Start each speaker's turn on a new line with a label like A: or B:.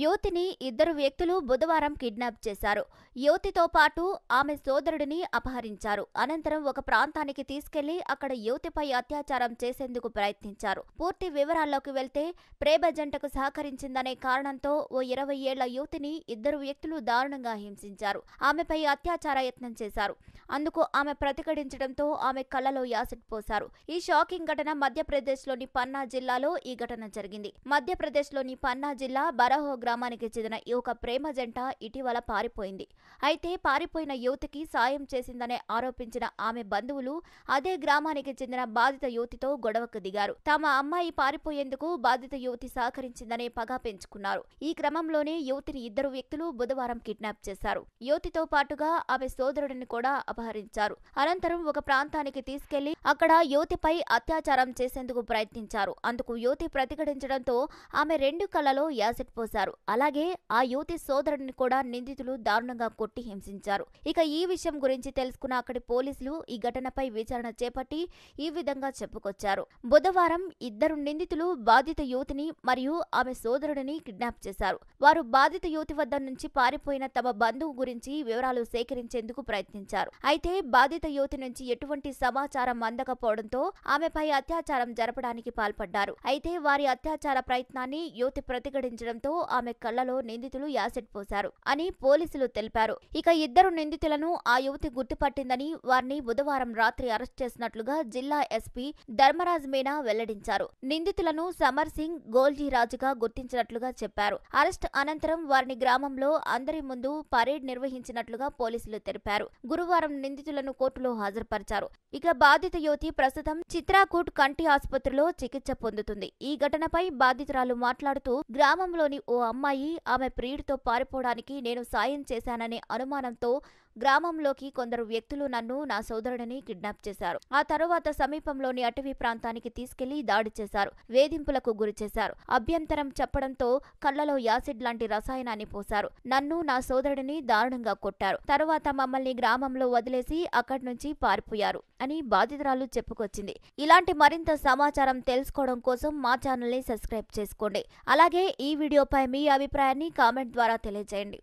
A: యువతిని ఇద్దరు వ్యక్తులు బుధవారం కిడ్నాప్ చేశారు యువతితో పాటు ఆమె సోదరుడిని అపహరించారు అనంతరం ఒక ప్రాంతానికి తీసుకెళ్లి అక్కడ యువతిపై అత్యాచారం చేసేందుకు ప్రయత్నించారు పూర్తి వివరాల్లోకి వెళ్తే ప్రేమ జంటకు సహకరించిందనే కారణంతో ఓ ఇరవై ఏళ్ల యువతిని ఇద్దరు వ్యక్తులు దారుణంగా హింసించారు ఆమెపై అత్యాచార యత్నం చేశారు అందుకు ఆమె ప్రతిఘటించడంతో ఆమె కళ్ళలో యాసిడ్ పోశారు ఈ షాకింగ్ ఘటన మధ్యప్రదేశ్లోని పన్నా జిల్లాలో ఈ ఘటన జరిగింది మధ్యప్రదేశ్లోని పన్నా జిల్లా బరహో గ్రామానికి చెందిన ఈ ప్రేమ జంట ఇటీవల పారిపోయింది అయితే పారిపోయిన యువతికి సాయం చేసిందనే ఆరోపించిన ఆమె బంధువులు అదే గ్రామానికి చెందిన బాధిత యువతితో గొడవకు దిగారు తమ అమ్మాయి పారిపోయేందుకు బాధిత యువతి సహకరించిందనే పగా పెంచుకున్నారు ఈ క్రమంలోనే యువతిని ఇద్దరు వ్యక్తులు బుధవారం కిడ్నాప్ చేశారు యువతితో పాటుగా ఆమె సోదరుడిని కూడా అపహరించారు అనంతరం ఒక ప్రాంతానికి తీసుకెళ్లి అక్కడ యువతిపై అత్యాచారం చేసేందుకు ప్రయత్నించారు అందుకు యువతి ప్రతిఘటించడంతో ఆమె రెండు కళ్ళలో యాసిడ్ పోశారు చేశారు అలాగే ఆ యువతి సోదరుడిని కూడా నిందితులు దారుణంగా కొట్టి హింసించారు ఇక ఈ విషయం గురించి తెలుసుకున్న అక్కడి పోలీసులు ఈ ఘటనపై విచారణ చేపట్టి ఈ విధంగా చెప్పుకొచ్చారు బుధవారం ఇద్దరు నిందితులు బాధిత యువతిని మరియు ఆమె సోదరుడిని కిడ్నాప్ చేశారు వారు బాధిత యువతి వద్ద నుంచి పారిపోయిన తమ బంధువు గురించి వివరాలు సేకరించేందుకు ప్రయత్నించారు అయితే బాధిత యువతి నుంచి ఎటువంటి సమాచారం అందకపోవడంతో ఆమెపై అత్యాచారం జరపడానికి పాల్పడ్డారు అయితే వారి అత్యాచార ప్రయత్నాన్ని యువతి ప్రతిఘటించడంతో ఆమె కళ్లలో నిందితులు యాసిడ్ పోశారు అని పోలీసులు తెలిపారు ఇక ఇద్దరు నిందితులను ఆ యువతి గుర్తుపట్టిందని వారిని బుధవారం రాత్రి అరెస్ట్ చేసినట్లుగా జిల్లా ఎస్పీ ధర్మరాజ్ మీనా వెల్లడించారు నిందితులను సమర్ సింగ్ గోల్జీ రాజుగా గుర్తించినట్లుగా చెప్పారు అరెస్ట్ అనంతరం వారిని గ్రామంలో అందరి ముందు పరేడ్ నిర్వహించినట్లుగా పోలీసులు తెలిపారు గురువారం నిందితులను కోర్టులో హాజరుపరిచారు ఇక బాధిత యువతి ప్రస్తుతం చిత్రాకూట్ కంటి ఆసుపత్రిలో చికిత్స పొందుతుంది ఈ ఘటనపై బాధితురాలు మాట్లాడుతూ గ్రామంలోని ఓ అమ్మాయి ఆమె ప్రియుడితో పారిపోవడానికి నేను సాయం చేశాననే అనుమానంతో గ్రామంలోకి కొందరు వ్యక్తులు నన్ను నా సోదరుడిని కిడ్నాప్ చేశారు ఆ తరువాత సమీపంలోని అటవీ ప్రాంతానికి తీసుకెళ్లి దాడి చేశారు వేధింపులకు గురి చేశారు అభ్యంతరం చెప్పడంతో కళ్ళలో యాసిడ్ లాంటి రసాయనాన్ని పోశారు నన్ను నా సోదరుడిని దారుణంగా కొట్టారు తర్వాత మమ్మల్ని గ్రామంలో వదిలేసి అక్కడి నుంచి పారిపోయారు అని బాధితురాలు చెప్పుకొచ్చింది ఇలాంటి మరింత సమాచారం తెలుసుకోవడం కోసం మా ఛానల్ని సబ్స్క్రైబ్ చేసుకోండి అలాగే ఈ వీడియోపై మీ అభిప్రాయాన్ని కామెంట్ ద్వారా తెలియజేయండి